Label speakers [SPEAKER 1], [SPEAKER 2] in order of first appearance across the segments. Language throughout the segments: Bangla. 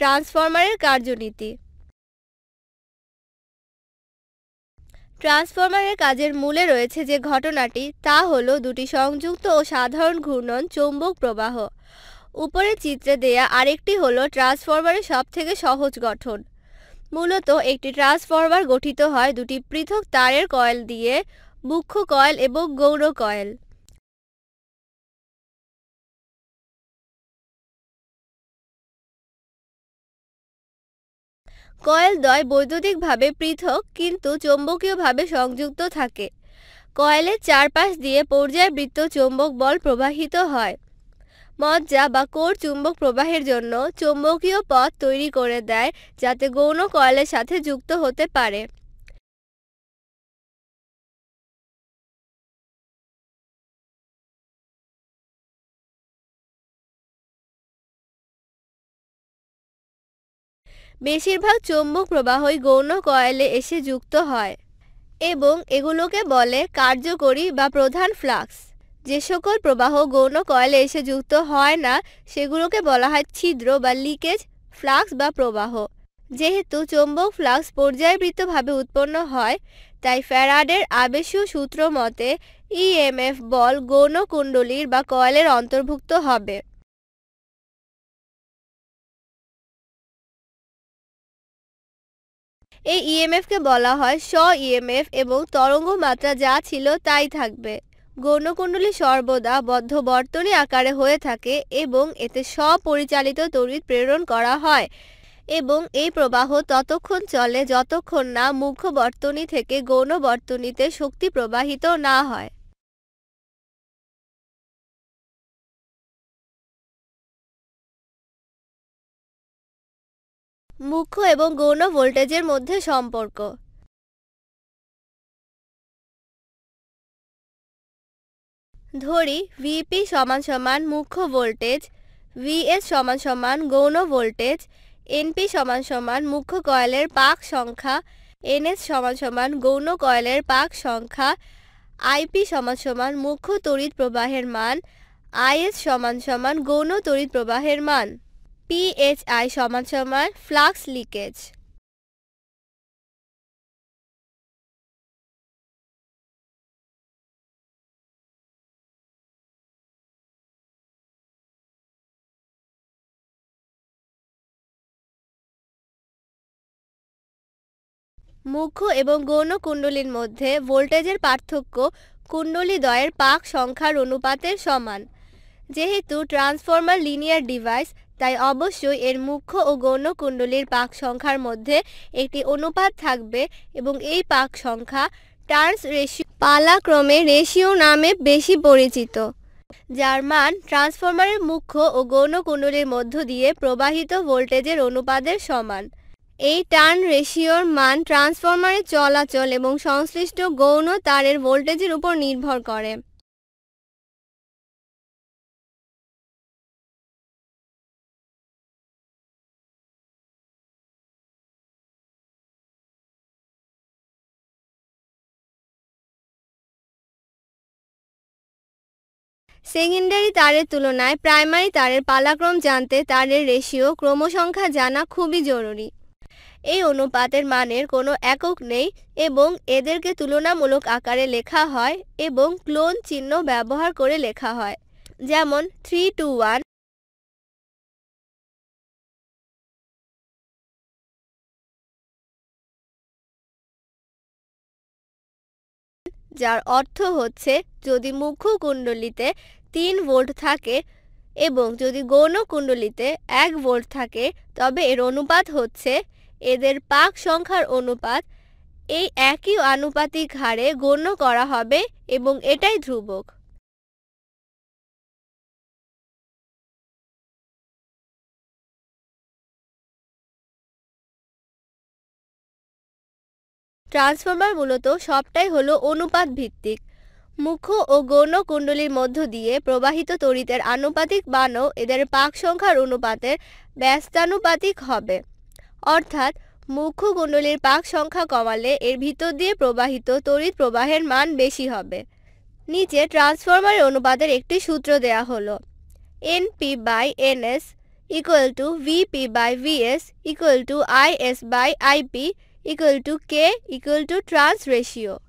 [SPEAKER 1] ট্রান্সফরমারের কার্যনীতি
[SPEAKER 2] ট্রান্সফরমারের কাজের মূলে রয়েছে যে ঘটনাটি তা হলো দুটি সংযুক্ত ও সাধারণ ঘূর্ণন চৌম্বক প্রবাহ উপরে চিত্রে দেয়া আরেকটি হলো ট্রান্সফরমারের সবথেকে সহজ গঠন মূলত একটি ট্রান্সফরমার গঠিত হয় দুটি পৃথক তারের কয়েল দিয়ে মুখ্য কয়েল এবং গৌণ কয়েল কয়েলদ্বয় বৈদ্যুতিকভাবে পৃথক কিন্তু চৌম্বকীয়ভাবে সংযুক্ত থাকে কয়েলের চারপাশ দিয়ে পর্যায়বৃত্ত চৌম্বক বল প্রবাহিত হয় মজ্জা বা কোর চুম্বক প্রবাহের জন্য চৌম্বকীয় পথ তৈরি করে দেয় যাতে গৌণ কয়েলের সাথে যুক্ত হতে পারে বেশিরভাগ চৌম্বক প্রবাহই গৌণ কয়েলে এসে যুক্ত হয় এবং এগুলোকে বলে কার্যকরী বা প্রধান ফ্লাক্স যে সকল প্রবাহ গৌণ কয়েলে এসে যুক্ত হয় না সেগুলোকে বলা হয় ছিদ্র বা লিকেজ ফ্লাক্স বা প্রবাহ যেহেতু চৌম্বক ফ্লাক্স পর্যায়বৃত্তভাবে উৎপন্ন হয় তাই ফ্যারাডের আবেশীয় সূত্র মতে ইএমএফ e বল গৌণ কুণ্ডলীর
[SPEAKER 1] বা কয়েলের অন্তর্ভুক্ত হবে এই ইএমএফকে e বলা হয় স্ব
[SPEAKER 2] ইএমএফ e এবং তরঙ্গ মাত্রা যা ছিল তাই থাকবে গৌণকুণ্ডলী সর্বদা বদ্ধ বর্তনী আকারে হয়ে থাকে এবং এতে স্বপরিচালিত তড়িৎ প্রেরণ করা হয় এবং এই প্রবাহ ততক্ষণ চলে যতক্ষণ না মুখ্য বর্তনী থেকে গৌণ বর্তনীতে শক্তি প্রবাহিত না হয়
[SPEAKER 3] মুখ্য এবং গৌণ ভোল্টেজের মধ্যে সম্পর্ক
[SPEAKER 1] ধরি
[SPEAKER 2] ভিপি সমান সমান মুখ্য ভোল্টেজ ভিএস সমান সমান গৌণ ভোল্টেজ এনপি সমান সমান মুখ্য কয়েলের পাক সংখ্যা এনএস সমান সমান গৌণ কয়েলের পাক সংখ্যা আইপি সমান সমান মুখ্য তড়িৎ প্রবাহের মান আইএস সমান সমান গৌণ তড়িৎ প্রবাহের মান পিএইচআই সমান
[SPEAKER 1] সমান ফ্লাক্স লিকেজ মুখ্য এবং গৌণ
[SPEAKER 2] কুণ্ডলীর মধ্যে ভোল্টেজের পার্থক্য কুণ্ডলী দয়ের পাক সংখ্যার অনুপাতের সমান যেহেতু ট্রান্সফর্মার লিনিয়ার ডিভাইস তাই অবশ্যই এর মুখ্য ও গৌণ কুণ্ডলীর পাক সংখ্যার মধ্যে একটি অনুপাত থাকবে এবং এই পাক সংখ্যা টার্স রেশিও পালাক্রমে রেশিও নামে বেশি পরিচিত যার মান ট্রান্সফরমারের মুখ্য ও গৌণ কুণ্ডলীর মধ্য দিয়ে প্রবাহিত ভোল্টেজের অনুপাতের সমান এই টার্ন রেশিওর মান ট্রান্সফরমারের চলাচল এবং সংশ্লিষ্ট গৌণ তারের ভোল্টেজের উপর নির্ভর করে সেকেন্ডারি তারের তুলনায় প্রাইমারি তারের পালাক্রম জানতে তারের রেশিও ক্রমসংখ্যা জানা খুবই জরুরি এই অনুপাতের মানের কোনো একক নেই এবং এদেরকে তুলনামূলক আকারে লেখা হয় এবং ক্লোন চিহ্ন ব্যবহার করে লেখা হয়
[SPEAKER 1] যেমন থ্রি টু ওয়ান
[SPEAKER 2] যার অর্থ হচ্ছে যদি মুখ্য কুণ্ডলিতে তিন ভোল্ট থাকে এবং যদি গৌণ কুণ্ডলিতে এক ভোল্ট থাকে তবে এর অনুপাত হচ্ছে এদের পাক সংখ্যার অনুপাত এই একই আনুপাতিক হারে গণ্য করা হবে এবং এটাই ধ্রুবক
[SPEAKER 1] ট্রান্সফর্মার মূলত
[SPEAKER 2] সবটাই হলো অনুপাত ভিত্তিক মুখ্য ও গৌণ কুণ্ডলীর মধ্য দিয়ে প্রবাহিত তড়িতের আনুপাতিক বানও এদের পাক সংখ্যার অনুপাতের ব্যস্তানুপাতিক হবে অর্থাৎ মুখ্য কুণ্ডলীর পাক সংখ্যা কমালে এর ভিতর দিয়ে প্রবাহিত তড়িৎ প্রবাহের মান বেশি হবে নিচে ট্রান্সফর্মারের অনুপাতের একটি সূত্র দেয়া হলো NP by NS equal to VP by VS equal to IS by IP equal to K equal to trans
[SPEAKER 1] ratio.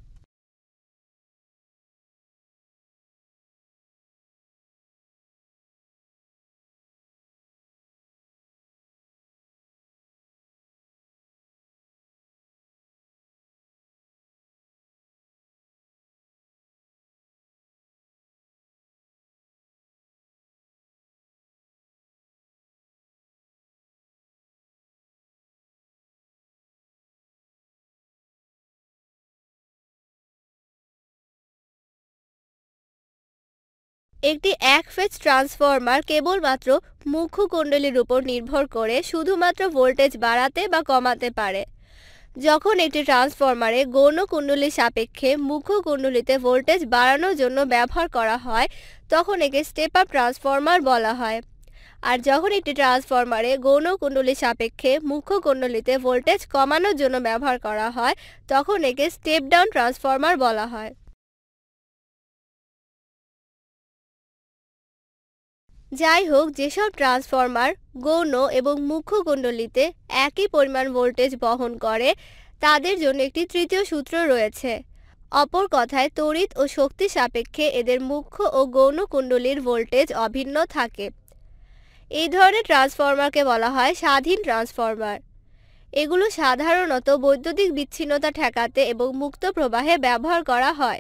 [SPEAKER 1] একটি
[SPEAKER 2] এক ফেজ ট্রান্সফর্মার কেবলমাত্র মুখ্য কুণ্ডলীর উপর নির্ভর করে শুধুমাত্র ভোল্টেজ বাড়াতে বা কমাতে পারে যখন একটি ট্রান্সফর্মারে গৌণ কুণ্ডলীর সাপেক্ষে মুখ্য কুণ্ডলীতে ভোল্টেজ বাড়ানোর জন্য ব্যবহার করা হয় তখন একে স্টেপ আপ ট্রান্সফর্মার বলা হয় আর যখন একটি ট্রান্সফর্মারে গৌণ কুণ্ডলীর সাপেক্ষে মুখ্য কুণ্ডলীতে ভোল্টেজ কমানোর জন্য ব্যবহার করা হয় তখন একে স্টেপ
[SPEAKER 1] ডাউন ট্রান্সফর্মার বলা হয়
[SPEAKER 2] যাই হোক যেসব ট্রান্সফর্মার গৌণ এবং মুখ্য কুণ্ডলিতে একই পরিমাণ ভোল্টেজ বহন করে তাদের জন্য একটি তৃতীয় সূত্র রয়েছে অপর কথায় তড়িৎ ও শক্তি সাপেক্ষে এদের মুখ্য ও গৌণ কুণ্ডলীর ভোল্টেজ অভিন্ন থাকে এই ধরনের ট্রান্সফর্মারকে বলা হয় স্বাধীন ট্রান্সফর্মার এগুলো সাধারণত বৈদ্যুতিক বিচ্ছিন্নতা ঠেকাতে এবং মুক্ত
[SPEAKER 1] প্রবাহে ব্যবহার করা হয়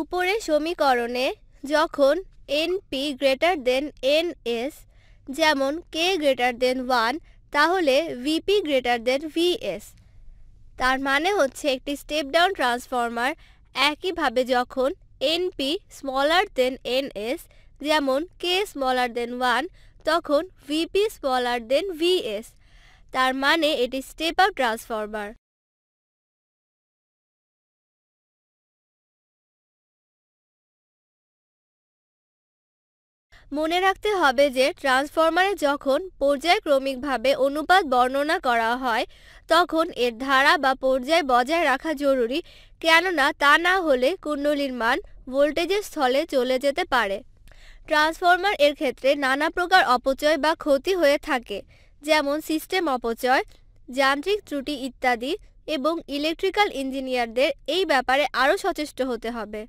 [SPEAKER 1] উপরে সমীকরণে যখন
[SPEAKER 2] NP greater than N S যেমন কে গ্রেটার দেন ওয়ান তাহলে VP greater than V S তার মানে হচ্ছে একটি স্টেপ ডাউন ট্রান্সফর্মার একইভাবে যখন NP smaller than N S যেমন কে স্মলার দেন ওয়ান তখন VP smaller than V S তার মানে এটি স্টেপ আপ ট্রান্সফর্মার মনে রাখতে হবে যে ট্রান্সফরমারে যখন পর্যায়ক্রমিকভাবে অনুপাত বর্ণনা করা হয় তখন এর ধারা বা পর্যায় বজায় রাখা জরুরি কেননা তা না হলে কুণ্ডলীর মান ভোল্টেজের স্থলে চলে যেতে পারে ট্রান্সফরমার এর ক্ষেত্রে নানা প্রকার অপচয় বা ক্ষতি হয়ে থাকে যেমন সিস্টেম অপচয় যান্ত্রিক ত্রুটি ইত্যাদি এবং ইলেকট্রিক্যাল ইঞ্জিনিয়ারদের এই ব্যাপারে আরও সচেষ্ট হতে হবে